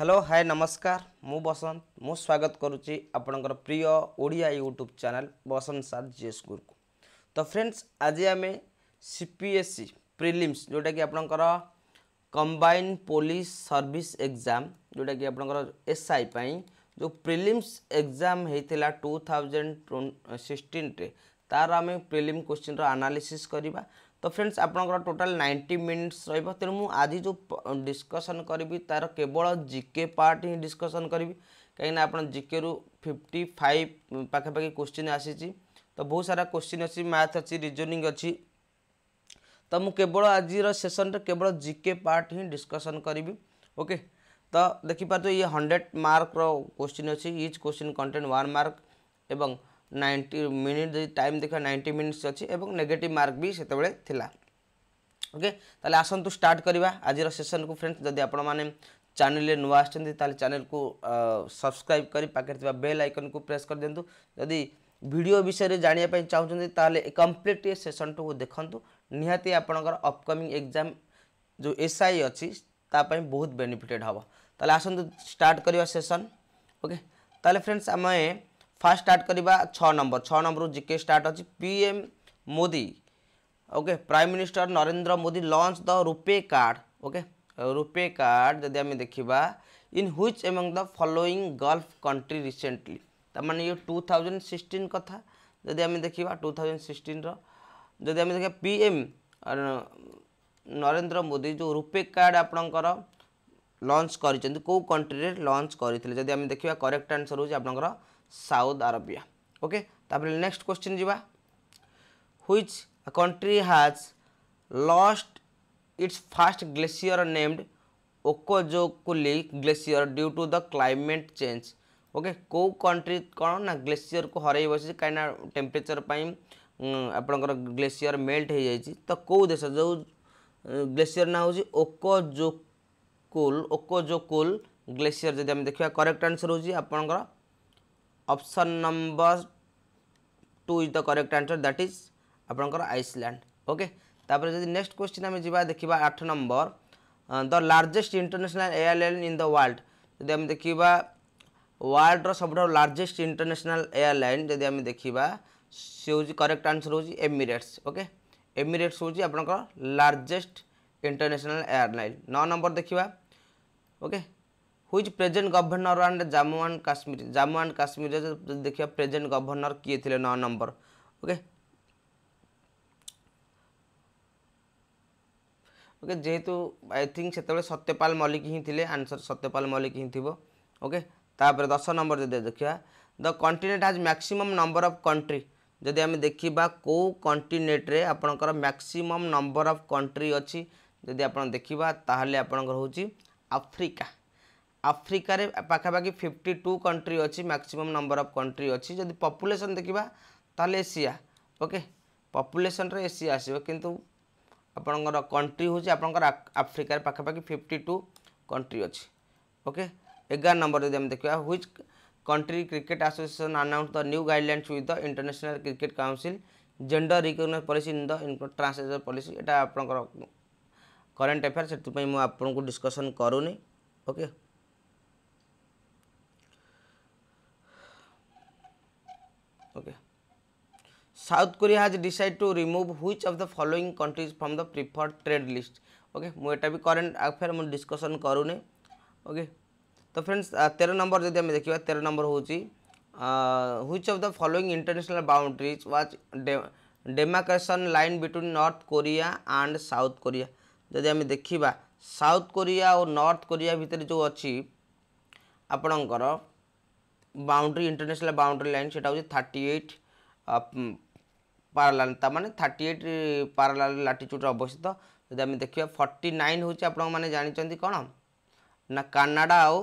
Hello hi নমস্কার মু বসন্ত মু স্বাগত করুছি আপনার প্রিয় Odia YouTube channel Basanta sir GS গুরুকু তো ফ্রেন্ডস আজ আমি সিপিএসসি প্রিলিমস যেটা কি আপনার কম্বাইন পুলিশ সর্ভিস এক্সাম যেটা কি আপনার এসআই পাই যে প্রিলিমস এক্সাম হয়েছিল টু থাউজেন্ড সিক্সটিন্রে তার আমি প্রিলিম কোশ্চিন্র আনালিসিস করা तो फ्रेंड्स आपंकर टोटाल नाइंटी मिनिट्स रेणु मु आज जो डिस्कसन करी तार केवल जिके पार्ट ही डिस्कसन करी कहीं आप जिके रु फिफ्टी फाइव पखापाखि क्वेश्चन आसी तो बहुत सारा क्वेश्चन अच्छी मैथ अच्छी रिजनिंग अच्छी तो मुझे केवल आज सेसन केवल जिके पार्ट ही डिस्कसन करी ओके तो देखिपार ये हंड्रेड मार्क क्वेश्चन अच्छी each question content one mark एवं নাইনটি মিনিট যদি টাইম দেখা নাইনটি মিনিটস অছি এবং নেগেটিভ মার্ক বি সেতবে লা ওকে তাহলে আসন্তু স্টার্ট করা আজির সেসন কু ফ্রেন্ডস যদি আপন মানে চ্যানেলে নূ আসছেন তাহলে চ্যানেল কু সবসক্রাইব করে পাখে থাকা বেল আইকন কু প্রেস করে দিও যদি ভিডিও বিষয়ে জাঁয়া চাহুন তাহলে কমপ্লিট এ সেসনটু দেখুন নিহতি আপনার অপকমিং এক্সাম যে এসআই অছি তাপাই বহুত বেনিফিটেড হব তাহলে আসন্তু স্টার্ট করা সেসন ওকে তাহলে ফ্রেন্ডস আমি फास्ट स्टार्ट करवा छः नंबर छ नंबर जिके स्टार्ट अच्छी PM Modi okay prime minister Narendra Modi launch the RuPay card okay RuPay card जदि आम देखा in which among the following gulf country recently तार ये टू थाउजेंड सिक्सटन कथा जदि आम देखा टू थाउजेंड सिक्सटीन रदि आम देखा पीएम नरेंद्र मोदी जो रुपे कार्ड आपणकर लंच कर कौ कंट्री लंच करते देखा करेक्ट आंसर हो Saudi Arabia okay next question जीवा which country has lost its first glacier named Okjokull glacier due to the climate change okay को कंट्री कौन ना ग्लेसीयर को हर बस कहीं टेम्परेचर पर आपणकर ग्लेसीयर मेल्ट हो जाए तो कौ देश जो ग्लेसीयर ना होकोजोकुल ओकोजोकुल ग्लेसीयर जब देखा करेक्ट आंसर हो option number two is the correct answer that is आपंकर आइसलैंड ओके तापर जब नेक्स्ट क्वेश्चन आम जी देखा आठ number the largest international airline in the world जब आम देखा वर्ल्डर सब लार्जेस्ट इंटरनेशनल एयरलाइन जदि आम देखा सी हूँ करेक्ट आंसर हूँ एमिरेट्स ओके एमिरेट्स हूँ आपंकर लार्जेस्ट इंटरनेशनल एयरलाइन नौ नंबर देखा okay which present governor and Jammu and Kashmir Jammu and Kashmir देखिए प्रेजेन्ट गवर्णर किए थे नौ नंबर ओके ओके जेहेतु आई थिंक से सत्यपाल मल्लिक ही थे आंसर सत्यपाल मल्लिक ही थी ओके तापर दस नंबर जब देखा द कंटिनेट हाज मैक्सीम नंबर अफ कंट्री जदि आम देखा कौ कंटिनेट्रे आपणकर मैक्सीम नंबर अफ कंट्री अच्छी जदि आप देखा ताहले आपणकर आफ्रिका আফ্রিকার পাখাপাখি ফিফটি টু কন্ট্রি অছি ম্যাক্সিমম নম্বর অফ কন্ট্রি অছি যদি পপুলেসন দেখিবা তাহলে এসিয়া ওকে পপুলেসনরে এসিয়া আসব কিন্তু আপনার কন্ট্রি হচ্ছে আপনার আফ্রিকার পাখাপাখি ফিফটি টু কন্ট্রি অছি ওকে এগার নম্বর যদি আমি দেখা which country cricket association announce the new guidelines with the international cricket council gender recognize policy in the translation policy এটা আপনার করেন্ট আফেয়ার সেপাই আপনার ডিসকসন করুনি okay okay south korea has decided to remove which of the following countries from the preferred trade list okay mu eta bi current affair mu discussion करुने okay तो friends तेरह number जब आम देखा तेरह नंबर हूँ which of the following international boundaries was demarcation line between North Korea and South Korea जदि आम देखा साउथ कोरिया और नॉर्थ कोरिया भितर जो अच्छी आपणकर বাউন্ডারি ইন্টারন্যাশনাল বাউন্ডারি লাইন সেটা হচ্ছে থার্টি এইট প্যারালাল তার মানে থার্টি এইট প্যারালাল লাটিচ্ୟୁଡ଼ରେ অবস্থিত যদি আমি দেখিবা ফর্টি নাইন হচ্ছে আপনার মানে জাঁচান কোণ না কানাডা আও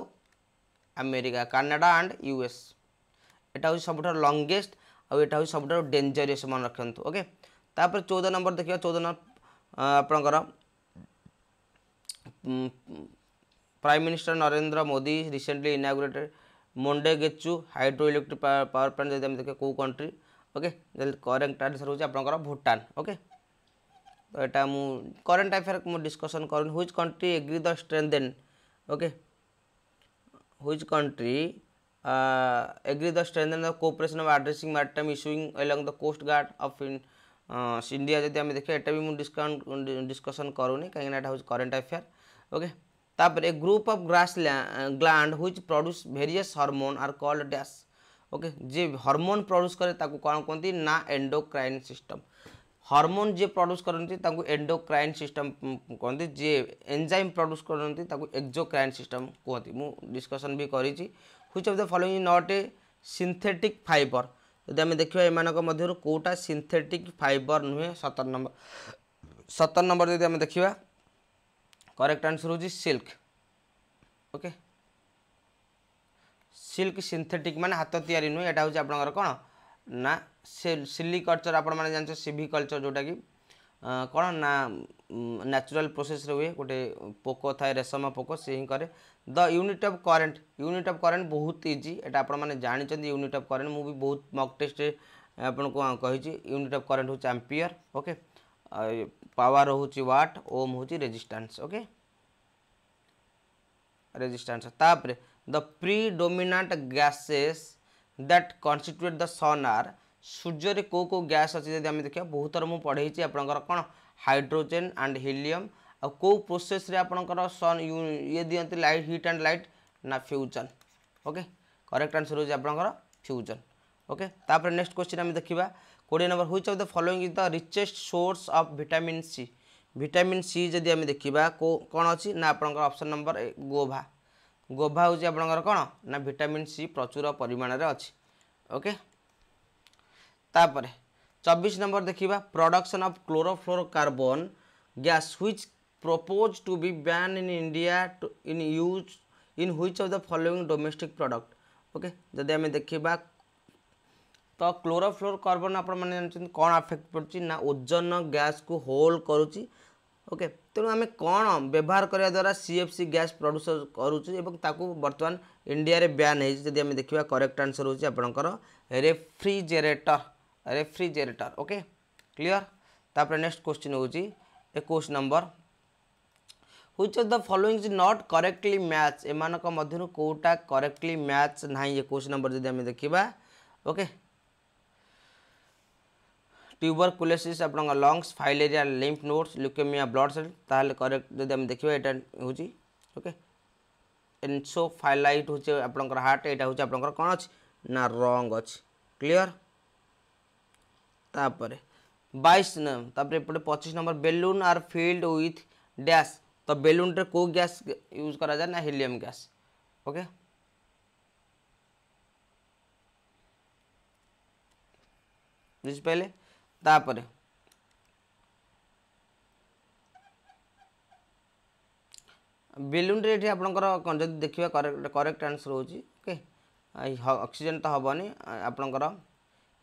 আমেরিকা কানাডা আন্ড ইউএস এটা হচ্ছে সবুঠার লঙ্গেস্ট ଆଉ ଏଇଟା ହେଉଛି ସବୁଠାରୁ ଡେଞ୍ଜରିୟସ୍ ମନେ ରଖନ୍ତୁ ଓକେ ତାପରେ ଚଉଦ ନମ୍ବର ଦେଖିବା ଚଉଦ ନମ୍ବର ଆପଣଙ୍କର prime minister Narendra Modi recently inaugurated Mangdechhu hydro electric power plant ଯଦି ଆମେ ଦେଖିବା କେଉଁ କଣ୍ଟ୍ରି ଓକେ କରେକ୍ଟ ଆନ୍ସର୍ ହେଉଛି ଆପଣଙ୍କର ଭୁଟାନ ଓକେ ତ ଏଇଟା ମୁଁ କରେଣ୍ଟ ଆଫେୟାର ମୁଁ ଡିସ୍କସନ୍ କରୁନି ହୁଇଚ୍ କଣ୍ଟ୍ରି ଏଗ୍ରି ଦ ଷ୍ଟ୍ରେନ୍ଦେନ୍ okay which country uh, agree the strengthen the cooperation of addressing maritime issuing along the coast guard of in, uh, India যদি আমি দেখি এটা বি মু ডিসকাউন্ট ডিসকশন করুনি কারণ এটা হচ্ছে কারেন্ট অ্যাফেয়ার ওকে तापर a group of grass gland which produce various hormone are called dash. Okay जे हार्मोन प्रोड्यूस करे ताकु कौन कोंती ना एंडोक्राइन सिस्टम हार्मोन जे प्रड्यूस करती एंडोक्राइन सिस्टम कहते जे एंजाइम प्रड्यूस करती एक्सोक्राइन सिस्टम कोंती मु डिस्कशन भी करी which of the following not a synthetic fibre जब आम देखा एम कौटा सिंथेटिक फाइबर नुहे सतर नंबर सतर नंबर जब देखा करेक्ट आंसर हो सिल्क ओके सिल्क सिंथेटिक मान हाथ तैयारी नुहे यहाँ हूँ आप कौन ना सिलिकल्चर आप जान सिभिकल्चर जोटा कि कौन ना ନ୍ୟାଚୁରାଲ୍ ପ୍ରୋସେସ୍ରେ ହୁଏ ଗୋଟେ ପୋକ ଥାଏ ରେଶମ ପୋକ ସେ ହିଁ କରେ the unit of current unit of current ବହୁତ ଇଜି ଏଇଟା ଆପଣମାନେ ଜାଣିଛନ୍ତି ୟୁନିଟ୍ ଅଫ୍ କରେଣ୍ଟ ମୁଁ ବି ବହୁତ ମକ୍ ଟେଷ୍ଟରେ ଆପଣଙ୍କୁ କହିଛି ୟୁନିଟ୍ ଅଫ୍ କରେଣ୍ଟ ହେଉଛି ଆମ୍ପିୟର ଓକେ पावर हूँ व्हाट ओम हूँ रेजिस्टेंस ओके रेजिस्टेंस तापर the predominant gases that constitute the sun are सूर्य कौ कौ गैस अच्छी आम देखिए बहुत थर मुझे पढ़े आप कौन हाइड्रोजेन आंड हिलियम कौ प्रोसेस आपंकर सन ये दिखती लाइट हिट आंड लाइट ना फ्यूजन ओके करेक्ट आंसर हो आप फ्यूजन ओके तापर नेक्स्ट क्वेश्चन आम देखा कोड़े number which of the following is the richest source of vitamin C vitamin C जदि आम देखा कौन अच्छी ना आपंकर अप्सन नंबर गोभा गोभा हूँ आप कौन ना भिटामिन सी प्रचुर परिमाण में अच्छी ओके चबीस नंबर देखा production of chlorofluoro carbon gas which propose to be banned in India in use in which of the the domestic product okay okay जदि आम देखा तो क्लोरोफ्लोरोकार्बन आपण जानी कौन अफेक्ट पड़ी ना ओजन गैस को होल्ड करुच्ची ओके तेणु आम कौन व्यवहार करने द्वारा C F C gas produce करुच्छू बर्तमान इंडिया ब्यान होती आम देखा करेक्ट आंसर होपर रेफ्रिजरेटर रेफ्रिजरेटर ओके क्लीयर तापर नेक्स्ट क्वेश्चन हो number which of the following is not correctly match एम कौटा करेक्टली मैच ना एकोश नंबर जब देखा ओके okay? ट्यूबरकुलोसिस आप lungs filaria lymph nodes leukaemia blood cell ताल करेक्ट जब हम देखिबा एटा होची ओके एनसोफाइलाइट हूँ आप हार्ट यहाँ हूँ आप कौन अच्छे ना रंग अच्छे क्लीयर तापरे 22 नंबर तापरे एपटे 25 number balloon are filled with dash तो बेलून रे को गैस यूज करा जाए ना हीलियम गैस ओके okay? ତାପରେ ବେଲୁନ୍ରେ ଏଠି ଆପଣଙ୍କର କ'ଣ ଯଦି ଦେଖିବା କରେକ୍ଟ କରେକ୍ଟ ଆନ୍ସର୍ ହେଉଛି ଓକେ ଅକ୍ସିଜେନ୍ ତ ହେବନି ଆପଣଙ୍କର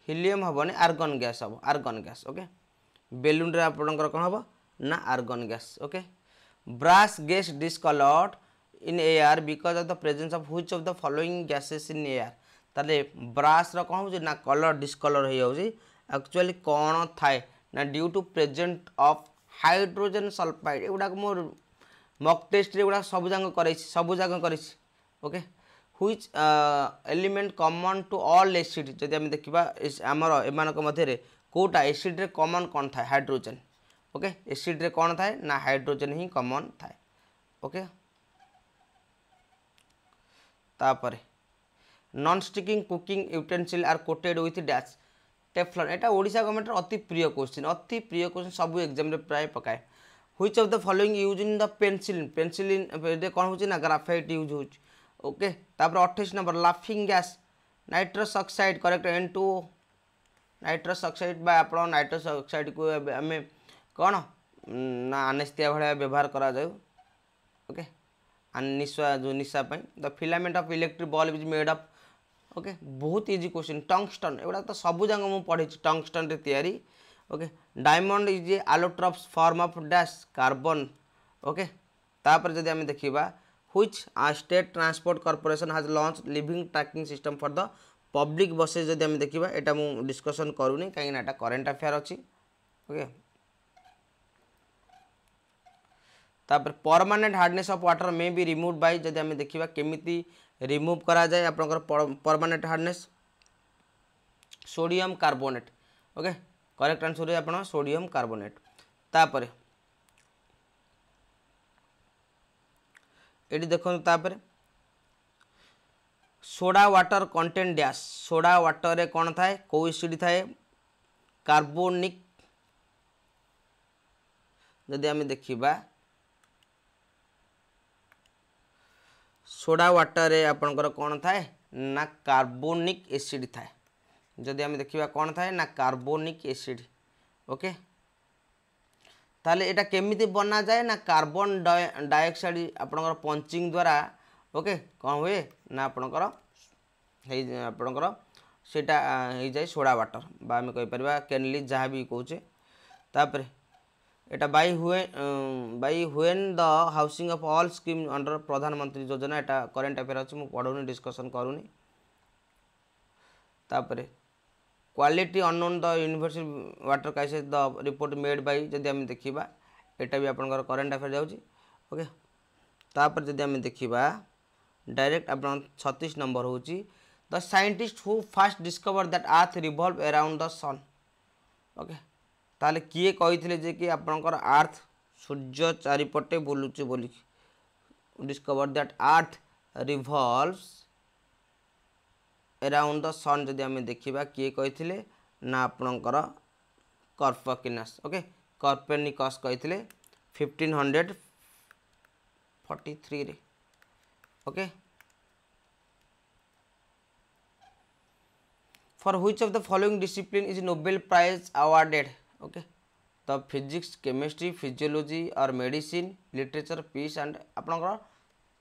ହିଲିୟମ୍ ହେବନି ଆର୍ଗନ୍ ଗ୍ୟାସ୍ ହେବ ଆର୍ଗନ୍ ଗ୍ୟାସ୍ ଓକେ ବେଲୁନ୍ରେ ଆପଣଙ୍କର କ'ଣ ହେବ ନା argon gas okay brass gets discoloured in air because of the presence of which of the following gases in air ତାହେଲେ ବ୍ରାସ୍ର କ'ଣ ହେଉଛି ନା କଲର୍ ଡିସ୍କଲର୍ ହୋଇଯାଉଛି एक्चुअली कौन थाए ना due to present of hydrogen sulphide एगुड़ाक मोर मक टेस्ट एगुड़ा जाक कर सब जाक कर okay which element common to all acid जदि आम देखा आमर एम कौटा एसीड्रे कमन कौन थाए हाइड्रोजेन ओके एसीड्रे कौन थाए ना हाइड्रोजेन ही कमन थाए ओके तापर non sticking cooking utensil are coated with dash Teflon এটা ওড়িশা গভর্নমেন্টের অতি প্রিয় কোশ্চিন অতি প্রিয় কোশ্চিন সবু এক্সামে প্রায় পকায় which of the following use in the pencil pencil কম হচ্ছে না গ্রাফাইট ইউজ হচ্ছে ওকে তাপরে অঠেইশ নম্বর লাফিং gas nitrous oxide correct N two nitrous oxide বা আপনার নাইট্রস অক্সাইড কু আমি কোণ না আনেস্থিয়া ভাড়া ব্যবহার করা যায় ওকে নিশা যে নিশা পাই the filament of electric bulb is made of okay बहुत इजी क्वेश्चन टंगस्टन एगुड़ा तो सबुजाक मुझे पढ़ी टंगस्टन रे तैयारी okay diamond is a allotropes form of dash carbon okay तापर जदि आम देखा which state transport corporation has launch living tracking system for the public buses जब आम देखा यहाँ मुझे डिस्कसन करूनी कहीं करेन्ट अफेयर अच्छी ओके तापर permanent hardness of water may be remove by जदि आम देखा केमी ରିମୁଭ୍ କରାଯାଏ ଆପଣଙ୍କର permanent hardness sodium carbonate okay correct answer ହେଉଛି ଆପଣ ସୋଡ଼ିୟମ୍ କାର୍ବୋନେଟ୍ ତାପରେ ଏଠି ଦେଖନ୍ତୁ ତାପରେ soda water content dash soda ওয়াটরে কোণ থাকে কেউ এসিড থাকে কার্বোনিক যদি আমি দেখিবা सोडा वाटर आपणकर कौन थाए ना कार्बोनिक एसिड थाए जदि आम देखा कौन थाए ना कार्बोनिक एसिड ओके ताले एटा केमिति बना जाए ना कार्बन डाइऑक्साइड आपणकर पंचिंग द्वारा ओके कौन हुए ना आपणकर आपणकर सोडा वाटर आम कहीपर कैनली जहाँ भी कौचे तापर এটা by when by when the housing of all scheme under Pradhan Mantri Yojana এটা করেন্ট আফেয়ার আছে মু পড়ুনি डिस्कसन करूनी তাপরে quality unknown the universal water crisis the report made by जदि आम देखा यहाँ भी आपंकर करेन्ट अफेयर जाऊँगी तापर जदि आम देखा डायरेक्ट आप छतीस नंबर हो scientist who first discover that earth revolve around the sun okay তাহলে কিয়ে কে যে কি আপনার আর্থ সূর্য চারিপটে বুলুছে বলি discover that earth revolves around the sun যদি আমি দেখিবা কিয়ে কে না আপনার কর্পকিনাস ওকে কর্পেনিকস কে fifteen hundred forty three okay for which of the following discipline is Nobel Prize awarded? Okay तो फिजिक्स केमिस्ट्री फिजिओलोजी और मेडिसिन लिटरेचर पीस एंड आप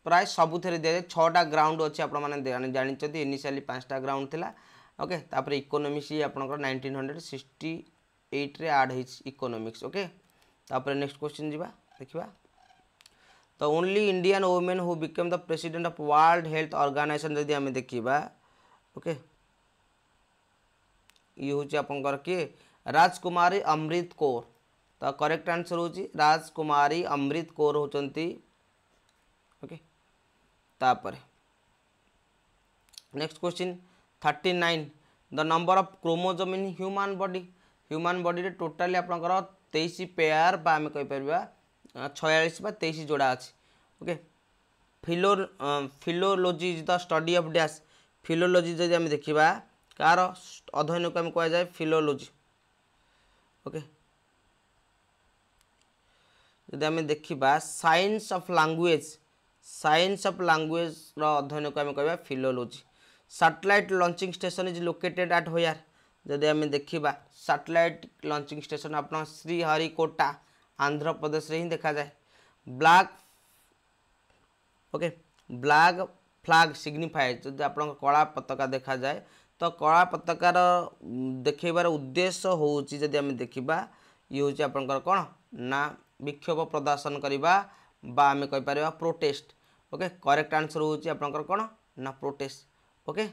प्राय सब थे दि जाए छा ग्राउंड अच्छे आप जानते इनिशियाली पाँचटा ग्राउंड था ओके तापर इकोनोमिक्स ये आप नाइंटीन हंड्रेड सिक्सटी एट्रे आड इकोनोमिक्स ओके तापर नेक्स्ट क्वेश्चन जीवा देखा तो only Indian women who become the president of World Health Organisation जब आम देखा ओके ये हूँ आप किए राजकुमारी अमृत कौर तो करेक्ट आंसर होची राजकुमारी अमृत कौर होचंती ओके तापर next question 39 the number of chromosome in human body human body रे टोटली आपनकर 23 पेयर आम कहीपर छया तेईस जोड़ा अच्छे okay philo philology is the study of dash philology जब हम देखिबा कार अध्ययन को हम कह फिलोलोजी ओके जदि आम देखा science of language science of language रध्ययन को आम कह philology satellite launching station is located at होयार जदि आम देखा साटेलाइट लंचिंग स्टेशन आप श्रीहरिकोटा आंध्र प्रदेश में ही देखा जाए black okay black flag signify जो आप कला पता देखा जाए ତ କଳା ପତାକାର ଦେଖାଇବାର ଉଦ୍ଦେଶ୍ୟ ହେଉଛି ଯଦି ଆମେ ଦେଖିବା ଇଏ ହେଉଛି ଆପଣଙ୍କର କ'ଣ ନା ବିକ୍ଷୋଭ ପ୍ରଦର୍ଶନ କରିବା ବା ଆମେ କହିପାରିବା ପ୍ରୋଟେଷ୍ଟ ଓକେ କରେକ୍ଟ ଆନ୍ସର୍ ହେଉଛି ଆପଣଙ୍କର କ'ଣ ନା ପ୍ରୋଟେଷ୍ଟ ଓକେ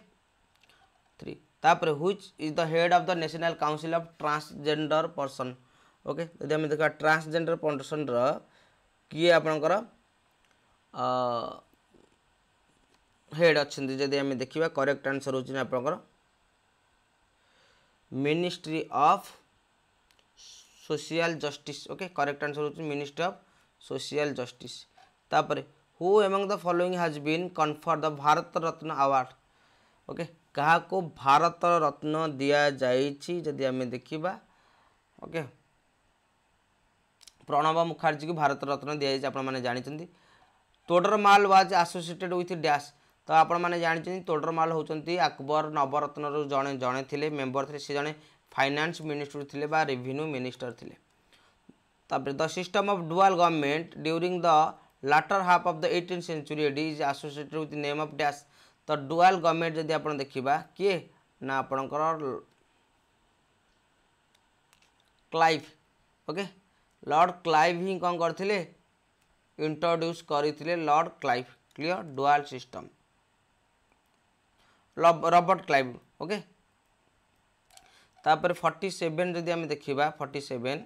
ଥ୍ରୀ ତାପରେ which is the head of the national council of transgender person okay ଯଦି ଆମେ ଦେଖିବା ଟ୍ରାନ୍ସଜେଣ୍ଡର ପର୍ସନ୍ର କିଏ ଆପଣଙ୍କର ହେଡ୍ ଅଛନ୍ତି ଯଦି ଆମେ ଦେଖିବା କରେକ୍ଟ ଆନ୍ସର୍ ହେଉଛି ଆପଣଙ୍କର ministry of social justice okay correct answer होती मिनिस्ट्री ऑफ सोशल जस्टिस तापर who among the following has been conferred the Bharat Ratna award okay क्या भारत रत्न दि जादि देखा ओके प्रणव मुखार्जी को भारत रत्न दि जाए जाने जानते माल वाज आसोसीएटेड विथ डैश ତ ଆପଣମାନେ ଜାଣିଛନ୍ତି ତୋଡ଼ରମାଲ ହେଉଛନ୍ତି ଆକବର ନବରତ୍ନରୁ ଜଣେ ଜଣେ ଥିଲେ ମେମ୍ବର ଥିଲେ ସେ ଜଣେ ଫାଇନାନ୍ସ ମିନିଷ୍ଟର ଥିଲେ ବା ରେଭିନ୍ୟୁ ମିନିଷ୍ଟର ଥିଲେ ତାପରେ the system of dual government during the latter half of the eighteen century AD is associated with name of dash ତ ଡୁଆଲ୍ ଗଭର୍ଣ୍ଣମେଣ୍ଟ ଯଦି ଆପଣ ଦେଖିବା କିଏ ନା ଆପଣଙ୍କର କ୍ଲାଇଭ୍ ଓକେ ଲର୍ଡ଼ କ୍ଲାଇଭ୍ ହିଁ କ'ଣ କରିଥିଲେ ଇଣ୍ଟ୍ରୋଡ୍ୟୁସ୍ କରିଥିଲେ Lord Clive clear dual system Robert Clive okay ତାପରେ ଫର୍ଟି ସେଭେନ୍ ଯଦି ଆମେ ଦେଖିବା ଫର୍ଟି ସେଭେନ୍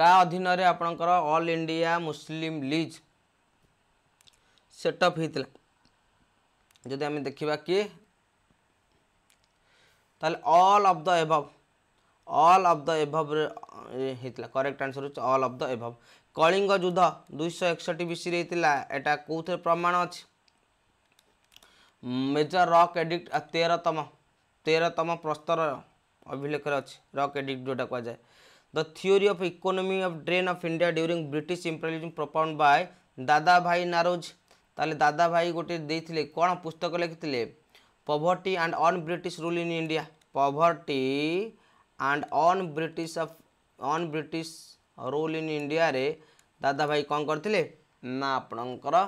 କାହା ଅଧୀନରେ ଆପଣଙ୍କର All India Muslim League set up ହୋଇଥିଲା ଯଦି ଆମେ ଦେଖିବା କିଏ ତାହେଲେ all of the above all of the ଏଭବ୍ରେ ହୋଇଥିଲା କରେକ୍ଟ ଆନ୍ସର୍ ହେଉଛି all of the above Kalinga ଯୁଦ୍ଧ ଦୁଇଶହ ଏକଷଠି ବିସିରେ ହେଇଥିଲା ଏଇଟା କେଉଁଥିରେ ପ୍ରମାଣ ଅଛି মেজর রক এডিক্ট তেরতম তেরতম প্রস্তর অভিলেখে অছে রক এডিক্ট যেটা কুযায় the theory of economy of drain of India during British imperialism propound by Dada Bhai নারোজ তাহলে দাদা ভাই গোটে দিয়ে কোণ পুস্তক লিখিলে poverty and un British rule in India poverty and un British of un British rule in ইন্ডিয়ারে দাদা ভাই কম করলে না আপনার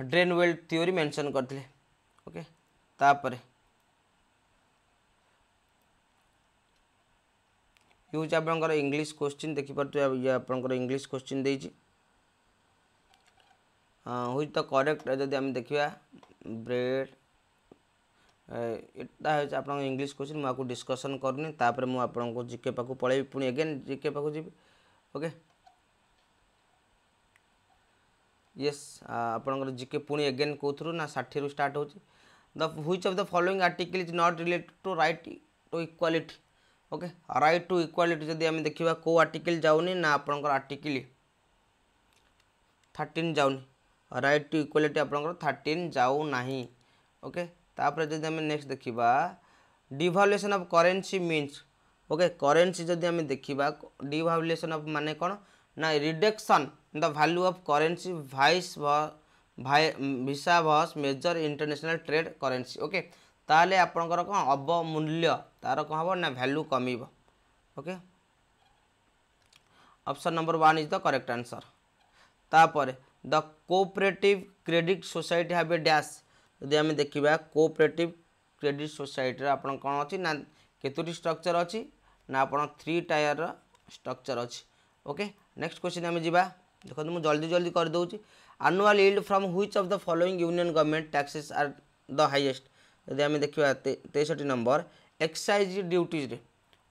ड्रेन वेल थोरी मेनसन करते ओके यूज आप इंग्लीश क्वेश्चन देखिपर थे आप इंग्लीश क्वेश्चन दे हूँ तो करेक्ट हाँ, तो जदि आम देखा ब्रेड इटा हो आप इंग्लीश क्वेश्चन मुझे डिस्कसन करनी मुझे जिके पाक पल पुणी एगेन जिके पाक जी ओके येस आपर जिके पुणी एगेन कौर ना षाठी स्टार्ट हो which of the following article is not related to right to equality okay right to equality जब आम देखा कौ आर्टिकल जाऊनी ना आपर आर्टिकल थर्टिन जाऊनी रईट टू इक्वालिटी आप थर्टिन जाऊना ओके जब नेक्स्ट देखा devaluation of currency means okay currency जब देखा डिभाल्युएसन अफ मान कौन ना reduction the value of currency vis-a-vis major international trade currency okay ताले आपणकर कौन अवमूल्य तार कौन हम ना भैल्यू कम okay option number one is the correct answer तापर the cooperative credit society have a dash यदि आम देखा कोऑपरेटिव क्रेडिट सोसाइटी आप अच्छी ना कतोटी स्ट्रक्चर अच्छी ना आप थ्री टायर स्ट्रक्चर अच्छी ओके नेक्स्ट क्वेश्चन आम जा ଦେଖନ୍ତୁ ମୁଁ ଜଲ୍ଦି ଜଲ୍ଦି କରିଦେଉଛି annual yield from which of the following union government taxes are the highest ଯଦି ଆମେ ଦେଖିବା ତେଷଠି ନମ୍ବର ଏକ୍ସାଇଜ୍ ଡ୍ୟୁଟିଜ୍ରେ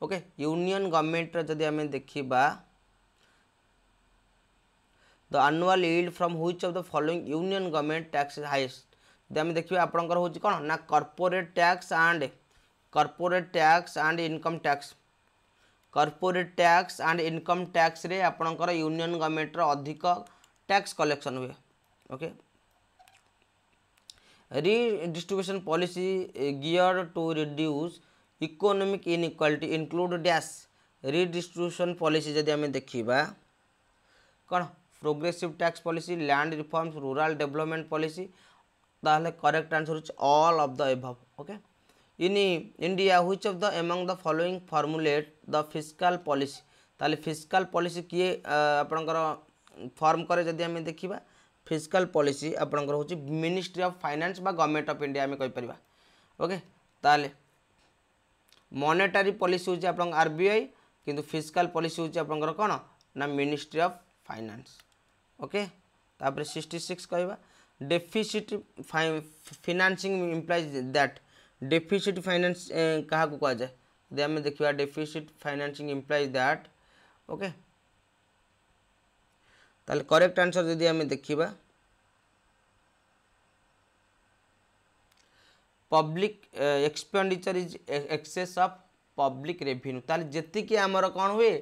ଓକେ ୟୁନିୟନ୍ ଗଭର୍ଣ୍ଣମେଣ୍ଟର ଯଦି ଆମେ ଦେଖିବା the annual yield from which of the following union government taxes highest ଯଦି ଆମେ ଦେଖିବା ଆପଣଙ୍କର ହେଉଛି କ'ଣ ନା corporate tax and corporate tax and income tax corporate tax and income tax रे आपणकर यूनियन गवर्नमेंट अधिक टैक्स कलेक्शन हुए okay redistribution policy gear to reduce economic inequality include dash redistribution policy यदि आम देखा कौन progressive tax policy land reforms rural development policy ताले correct answer all of the above okay okay? in india which of the among the following formulate the fiscal policy তাহলে fiscal policy কিয়ে আপনার form করে যদি আমি দেখিবা fiscal policy আপনার হচ্ছে মিনিস্ট্রি অফ ফাইনান্স বা গভর্নমেন্ট অফ ইন্ডিয়া আমি কইপার ওকে তাহলে মনিটারি পলিসি হচ্ছে আপনার আরবিআই কিন্তু ফিসকাল পলিসি হচ্ছে আপনার কোণ না মিনিস্ট্রি অফ ফাইনান্স ওকে তাপরে সিক্সটি সিক্স কহবা deficit financing implies that deficit finance କାହାକୁ କୁହାଯାଏ ଯଦି ଆମେ ଦେଖିବା deficit financing implies that okay ତାହେଲେ କରେକ୍ଟ ଆନ୍ସର୍ ଯଦି ଆମେ ଦେଖିବା public expenditure is excess of public revenue ତାହେଲେ ଯେତିକି ଆମର କ'ଣ ହୁଏ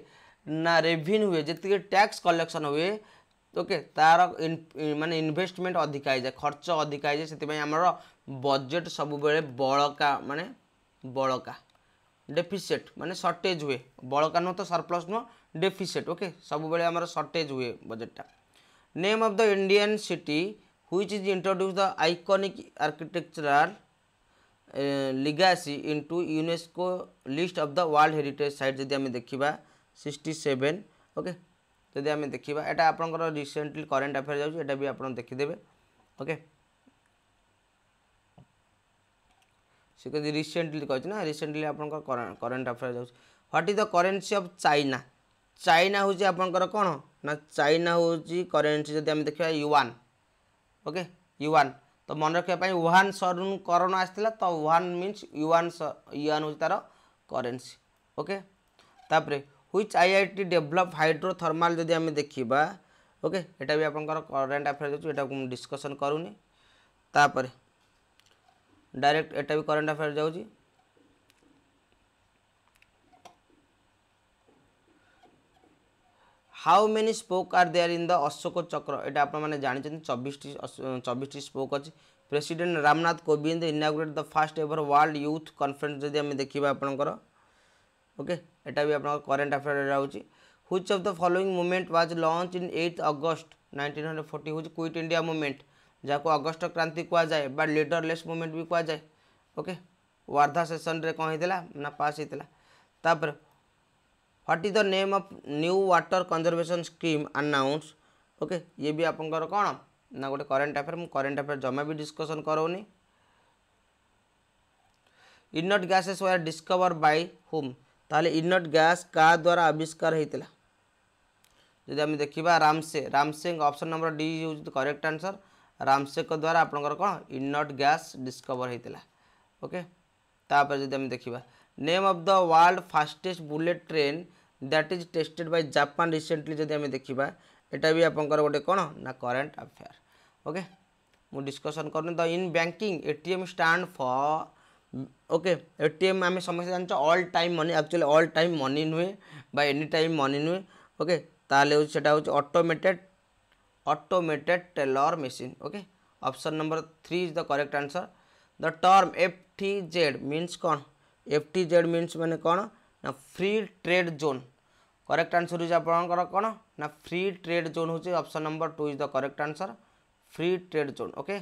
ନା ରେଭିନ୍ୟୁ ହୁଏ ଯେତିକି ଟ୍ୟାକ୍ସ କଲେକ୍ସନ୍ ହୁଏ ଓକେ ତାର ମାନେ ଇନଭେଷ୍ଟମେଣ୍ଟ ଅଧିକା ହେଇଯାଏ ଖର୍ଚ୍ଚ ଅଧିକା ହେଇଯାଏ ସେଥିପାଇଁ ଆମର ବଜେଟ୍ ସବୁବେଳେ ବଳକା ମାନେ ବଳକା ଡେଫିସିଟ୍ ମାନେ ସର୍ଟେଜ୍ ହୁଏ ବଳକା ନୁହଁ ତ ସରପ୍ଲସ୍ ନୁହଁ ଡେଫିସିଟ୍ ଓକେ ସବୁବେଳେ ଆମର ସର୍ଟେଜ୍ ହୁଏ ବଜେଟ୍ଟା name of the Indian city which is introduce the iconic architectural legacy into UNESCO list of the world heritage site যদি আমি দেখিবা সিক্সটি সেভেন ওকে যদি আমি দেখিবা এটা আপনার রিসেন্টলি করেন্ট আফেয়ার যাচ্ছে এটা বি আপনার দেখিদেবে ওকে because recently କହିଛି ନା recently ଆପଣଙ୍କର current affairs ଯାଉଛି what is the currency of china china ହେଉଛି ଆପଣଙ୍କର କ'ଣ ନା china ହେଉଛି currency ଯଦି ଆମେ ଦେଖିବା yuan okay yuan ତ ମନେ ରଖିବା ପାଇଁ ୱାନ୍ ସରୁ କରୋନା ଆସିଥିଲା ତ ୱାନ୍ ମିନ୍ସ ୟୁଆନ୍ ୟୁଆନ୍ ହେଉଛି ତାର କରେନ୍ସି ଓକେ ତାପରେ which I I T develop hydrothermal ଯଦି ଆମେ ଦେଖିବା ଓକେ ଏଇଟା ବି ଆପଣଙ୍କର କରେଣ୍ଟ ଆଫେୟାର୍ ଯାଉଛି ଏଇଟାକୁ ମୁଁ ଡିସ୍କସନ୍ କରୁନି ତାପରେ डायरेक्ट एटा भी करंट अफेयर जाऊँ how many spoke are there in the Ashok Chakra ये आपने जानते चबीस चबीस स्पोक अच्छे president Ramnath Kovind inaugurate the first ever world youth conference जब देखा आपंकर ओके यहाँ भी आप करेन्ट अफेयर रोचे which of the following movement was launch in eighth August nineteen hundred forty हूँ क्विट इंडिया मुवमेंट जहाँ को अगस्ट क्रांति कहा जाए बा लिडरलेस मुमेंट भी कहुए ओके वार्धा सेसन कौन होता ना पास होता what is the name of new water conservation scheme announce okay ये भी आप कौन ना गोटे करेन्ट अफेयर मुझे करेन्ट अफेयर जमा भी डिस्कसन करोनी inert gases were discover by whom ताले इनट गैस का द्वारा आविष्कार होता जब आम देखा Ramsay Ramsay option number D हूँ करेक्ट आंसर ରାମସେକ ଦ୍ୱାରା ଆପଣଙ୍କର କ'ଣ ଇନଟ୍ ଗ୍ୟାସ୍ ଡିସ୍କଭର ହୋଇଥିଲା ଓକେ ତାପରେ ଯଦି ଆମେ ଦେଖିବା name of the world fastest bullet train that is tested by Japan recently ଯଦି ଆମେ ଦେଖିବା ଏଇଟା ବି ଆପଣଙ୍କର ଗୋଟେ କ'ଣ ନା କରେଣ୍ଟ ଆଫେୟାର ଓକେ ମୁଁ ଡିସ୍କସନ୍ କରୁନି ତ in banking A T M stand for okay A T M ଆମେ ସମସ୍ତେ ଜାଣିଛୁ all time money actually all time money ନୁହେଁ ବା ଏନି ଟାଇମ୍ ମନି ନୁହେଁ ଓକେ ତାହେଲେ ହେଉଛି ସେଟା ହେଉଛି automated automated teller machine okay option number three is the correct answer the term F T Z means कौन एफ टी जेड मीनस मैंने कौन ना free trade zone correct answer हो आप कौन ना फ्री ट्रेड जोन हूँ option number two is the correct answer free trade zone okay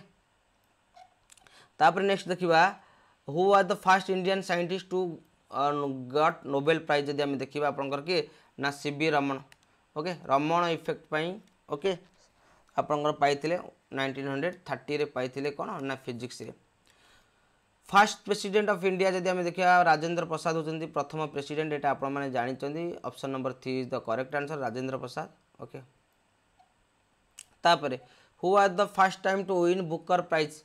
तापर नेक्स्ट देखा who are the first Indian scientist to got Nobel prize जब देखा आप C Raman okay Raman effect okay आप नाइंटीन हंड्रेड थर्टे पाई कौन ना physics first president of India जब देखा राजेन्द्र प्रसाद होती प्रथम प्रेसीडेट ये आपने जानते option number three is the correct answer Rajendra Prasad okay तापरे who are the first time to won Booker prize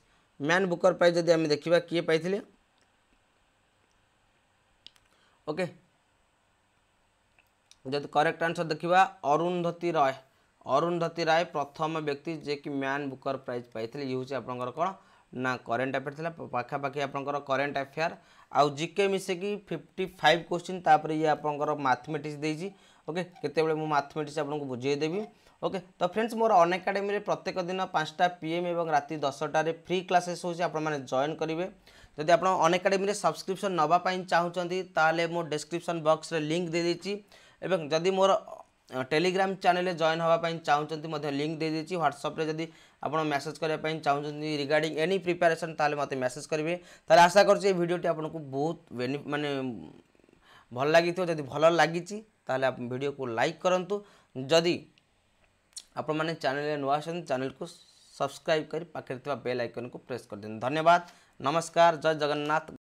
Man Booker prize जब देखा किए पाई ओके जब करेक्ट आंसर देखा अरुंधती रॉय ଅରୁନ୍ଧତି ରାୟ ପ୍ରଥମ ବ୍ୟକ୍ତି ଯିଏକି ମ୍ୟାନ୍ ବୁକର ପ୍ରାଇଜ୍ ପାଇଥିଲେ ଇଏ ହେଉଛି ଆପଣଙ୍କର କ'ଣ ନା କରେଣ୍ଟ ଆଫେୟାର ଥିଲା ପାଖାପାଖି ଆପଣଙ୍କର କରେଣ୍ଟ ଆଫେୟାର ଆଉ ଜିକେ ମିଶିକି ଫିଫ୍ଟି ଫାଇଭ୍ କୋଶ୍ଚିନ୍ ତାପରେ ଇଏ ଆପଣଙ୍କର ମାଥମେଟିକ୍ସ ଦେଇଛି ଓକେ କେତେବେଳେ ମୁଁ ମାଥମେଟିକ୍ସ ଆପଣଙ୍କୁ ବୁଝେଇଦେବି ଓକେ ତ ଫ୍ରେଣ୍ଡସ୍ ମୋର ଅନ୍ ଏକାଡେମୀରେ ପ୍ରତ୍ୟେକ ଦିନ ପାଞ୍ଚଟା ପି ଏମ୍ ଏବଂ ରାତି ଦଶଟାରେ ଫ୍ରି କ୍ଲାସେସ୍ ହେଉଛି ଆପଣମାନେ ଜଏନ୍ କରିବେ ଯଦି ଆପଣ ଅନ୍ ଏକାଡେମୀରେ ସବସ୍କ୍ରିପସନ୍ ନେବା ପାଇଁ ଚାହୁଁଛନ୍ତି ତାହେଲେ ମୁଁ ଡେସ୍କ୍ରିପସନ୍ ବକ୍ସରେ ଲିଙ୍କ୍ ଦେଇଦେଇଛି ଏବଂ ଯଦି ମୋର टेलीग्राम चेल जॉन होगापी चाहूँ लिंक दे देती ह्वाट्सअप्रे जब आप मेसेज करवाई चाहूँ रिगार्ड एनी प्रिपेरेसन तेज़े मतलब मेसेज करेंगे तो आशा कर भिडियोटी आपको बहुत बेनि मानने भल लगी जब भल लगी भिड को लाइक करूँ जदि आप चेल नुआ चेल को सब्सक्राइब कर पाखे बेल आइकन को प्रेस कर दिखते धन्यवाद नमस्कार जय जगन्नाथ